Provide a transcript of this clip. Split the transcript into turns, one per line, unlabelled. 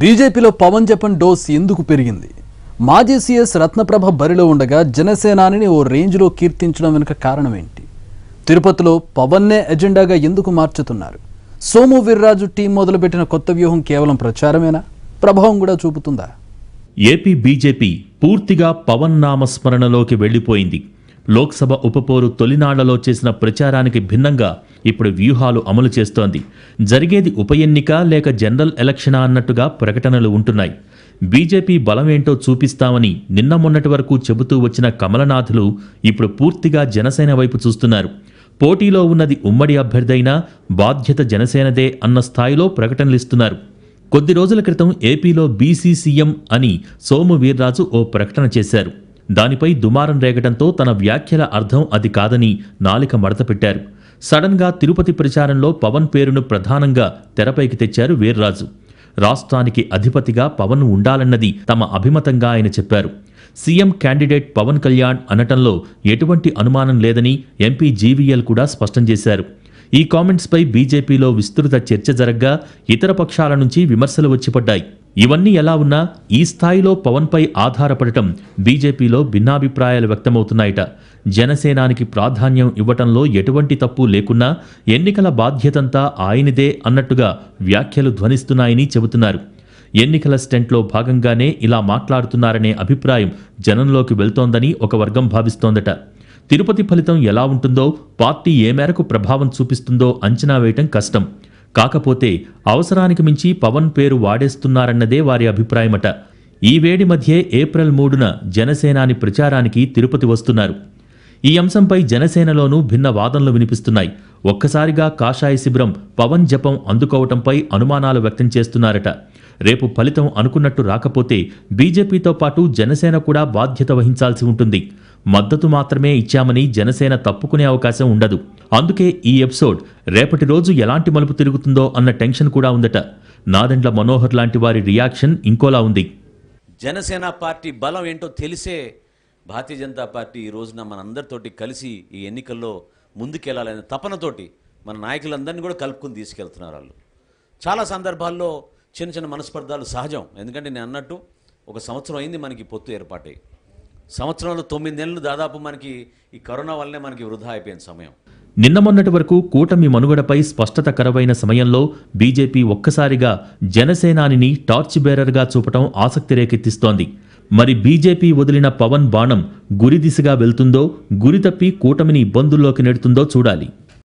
బీజేపీలో పవన్ జపన్ డోస్ ఎందుకు పెరిగింది మాజీ సీఎస్ రత్నప్రభ బరిలో ఉండగా జనసేనాని ఓ రేంజ్లో కీర్తించడం వెనుక కారణం ఏంటి తిరుపతిలో పవన్నే ఎజెండాగా ఎందుకు మార్చుతున్నారు సోము వీర్రాజు టీం మొదలుపెట్టిన కొత్త వ్యూహం కేవలం ప్రచారమేనా ప్రభావం కూడా చూపుతుందా
ఏపీ బీజేపీ పూర్తిగా పవన్ నామస్మరణలోకి వెళ్ళిపోయింది లోక్సభ ఉపపోరు తొలినాళ్లలో చేసిన ప్రచారానికి భిన్నంగా ఇప్పుడు వ్యూహాలు అమలు చేస్తోంది జరిగేది ఉప ఎన్నిక లేక జనరల్ ఎలక్షనా అన్నట్టుగా ప్రకటనలు ఉంటున్నాయి బీజేపీ బలమేంటో చూపిస్తామని నిన్న మొన్నటి వరకు చెబుతూ వచ్చిన కమలనాథులు ఇప్పుడు పూర్తిగా జనసేన వైపు చూస్తున్నారు పోటీలో ఉన్నది ఉమ్మడి అభ్యర్థైనా బాధ్యత జనసేనదే అన్న స్థాయిలో ప్రకటనలిస్తున్నారు కొద్ది రోజుల క్రితం ఏపీలో బీసీసీఎం అని సోము వీర్రాజు ఓ ప్రకటన చేశారు దానిపై దుమారం రేగడంతో తన వ్యాఖ్యల అర్థం అది కాదని నాలిక మడతపెట్టారు సడన్గా తిరుపతి ప్రచారంలో పవన్ పేరును ప్రధానంగా తెరపైకి తెచ్చారు వీర్రాజు రాష్ట్రానికి అధిపతిగా పవన్ ఉండాలన్నది తమ అభిమతంగా ఆయన చెప్పారు సీఎం క్యాండిడేట్ పవన్ కళ్యాణ్ అనటంలో ఎటువంటి అనుమానం లేదని ఎంపీ జీవీఎల్ కూడా స్పష్టం చేశారు ఈ కామెంట్స్పై బీజేపీలో విస్తృత చర్చ జరగ్గా ఇతర పక్షాల నుంచి విమర్శలు వచ్చిపడ్డాయి ఇవన్నీ ఎలా ఉన్నా ఈ స్థాయిలో పవన్పై ఆధారపడటం బీజేపీలో భిన్నాభిప్రాయాలు వ్యక్తమవుతున్నాయట జనసేనానికి ప్రాధాన్యం ఇవ్వటంలో ఎటువంటి తప్పు లేకున్నా ఎన్నికల బాధ్యతంతా ఆయనదే అన్నట్టుగా వ్యాఖ్యలు ధ్వనిస్తున్నాయని చెబుతున్నారు ఎన్నికల స్టెంట్లో భాగంగానే ఇలా మాట్లాడుతున్నారనే అభిప్రాయం జనంలోకి వెళ్తోందని ఒక వర్గం భావిస్తోందట తిరుపతి ఫలితం ఎలా ఉంటుందో పార్టీ ఏ మేరకు ప్రభావం చూపిస్తుందో అంచనా వేయటం కష్టం కాకపోతే అవసరానికి మించి పవన్ పేరు వాడేస్తున్నారన్నదే వారి అభిప్రాయమట ఈ వేడి మధ్యే ఏప్రిల్ మూడున జనసేనాని ప్రచారానికి తిరుపతి వస్తున్నారు ఈ అంశంపై జనసేనలోనూ భిన్న వాదనలు వినిపిస్తున్నాయి ఒక్కసారిగా కాషాయ శిబిరం పవన్ జపం అందుకోవటంపై అనుమానాలు వ్యక్తం చేస్తున్నారట రేపు ఫలితం అనుకున్నట్టు రాకపోతే బీజేపీతో పాటు జనసేన కూడా బాధ్యత వహించాల్సి ఉంటుంది మద్దతు మాత్రమే ఇచ్చామని జనసేన తప్పుకునే అవకాశం ఉండదు అందుకే ఈ ఎపిసోడ్ రేపటి రోజు ఎలాంటి మలుపు తిరుగుతుందో అన్న టెన్షన్ కూడా ఉందట నాదెండ్ల మనోహర్ లాంటి వారి రియాక్షన్ ఇంకోలా ఉంది
జనసేన పార్టీ బలం ఏంటో తెలిసే భారతీయ జనతా పార్టీ ఈ రోజున మనందరితోటి కలిసి ఈ ఎన్నికల్లో ముందుకెళ్లాలనే తపనతోటి మన నాయకులందరినీ కూడా కలుపుకుని తీసుకెళ్తున్నారు వాళ్ళు చాలా సందర్భాల్లో చిన్న చిన్న మనస్పర్ధాలు సహజం ఎందుకంటే నేను అన్నట్టు ఒక సంవత్సరం అయింది మనకి పొత్తు ఏర్పాటై సంవత్సరంలో తొమ్మిది నెలలు దాదాపు మనకి ఈ కరోనా వల్లనే మనకి వృధా అయిపోయిన సమయం
నిన్న మొన్నటి వరకు కూటమి మనుగడపై స్పష్టత కరవైన సమయంలో బీజేపీ ఒక్కసారిగా జనసేనానిని టార్చ్ బేరర్గా చూపటం ఆసక్తి రేకెత్తిస్తోంది మరి బీజేపీ వదిలిన పవన్ బాణం గురి దిశగా వెళ్తుందో గురి తప్పి కూటమిని ఇబ్బందుల్లోకి నెడుతుందో చూడాలి